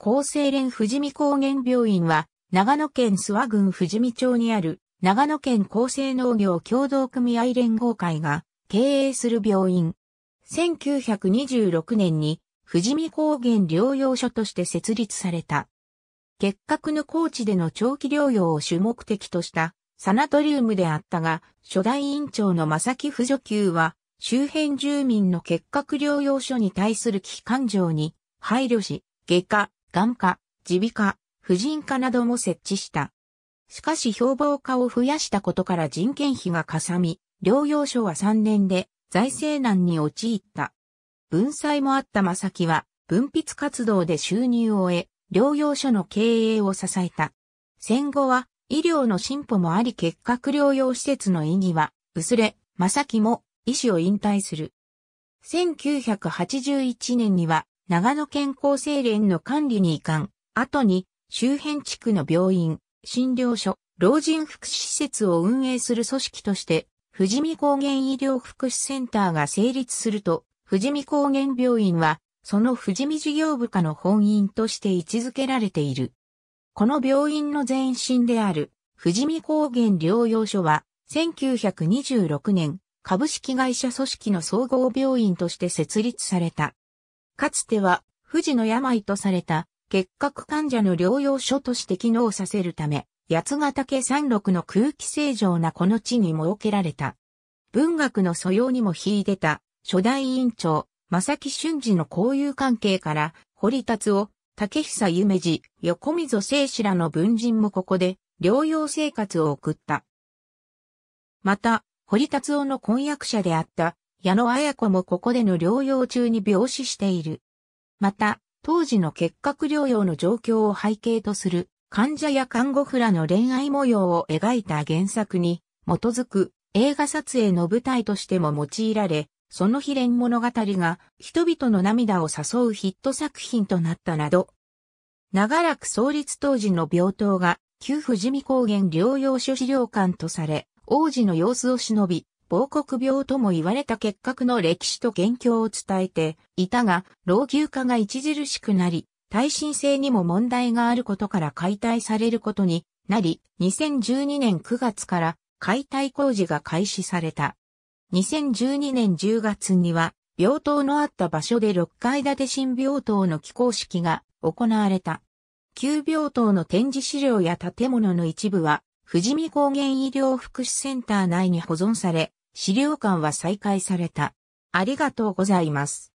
厚生連富士見高原病院は、長野県諏訪郡富士見町にある、長野県厚生農業協同組合連合会が経営する病院。1926年に富士見高原療養所として設立された。結核の高地での長期療養を主目的としたサナトリウムであったが、初代院長の正木不助級は、周辺住民の結核療養所に対する危機感情に配慮し、外科、眼科、耳鼻科、婦人科なども設置した。しかし標榜化を増やしたことから人件費がかさみ、療養所は3年で財政難に陥った。文才もあった正木は、文筆活動で収入を得、療養所の経営を支えた。戦後は、医療の進歩もあり結核療養施設の意義は、薄れ、正木も医師を引退する。1981年には長野県厚生連の管理に移管、後に周辺地区の病院、診療所、老人福祉施設を運営する組織として、富士見高原医療福祉センターが成立すると、富士見高原病院は、その富士見事業部下の本院として位置づけられている。この病院の前身である、富士見高原療養所は、1926年、株式会社組織の総合病院として設立された。かつては、富士の病とされた、結核患者の療養所として機能させるため、八ヶ岳山麓の空気清浄なこの地に設けられた。文学の素養にも秀でた、初代委員長、正木俊二の交友関係から、堀達夫、竹久夢二、横溝正史らの文人もここで、療養生活を送った。また、堀達夫の婚約者であった、矢野綾子もここでの療養中に病死している。また、当時の結核療養の状況を背景とする患者や看護婦らの恋愛模様を描いた原作に基づく映画撮影の舞台としても用いられ、その秘伝物語が人々の涙を誘うヒット作品となったなど、長らく創立当時の病棟が旧富士見高原療養所資料館とされ、王子の様子を忍び、亡国病とも言われた結核の歴史と現況を伝えていたが、老朽化が著しくなり、耐震性にも問題があることから解体されることになり、2012年9月から解体工事が開始された。2012年10月には、病棟のあった場所で6階建て新病棟の起工式が行われた。旧病棟の展示資料や建物の一部は富士見高原医療福祉センター内に保存され、資料館は再開された。ありがとうございます。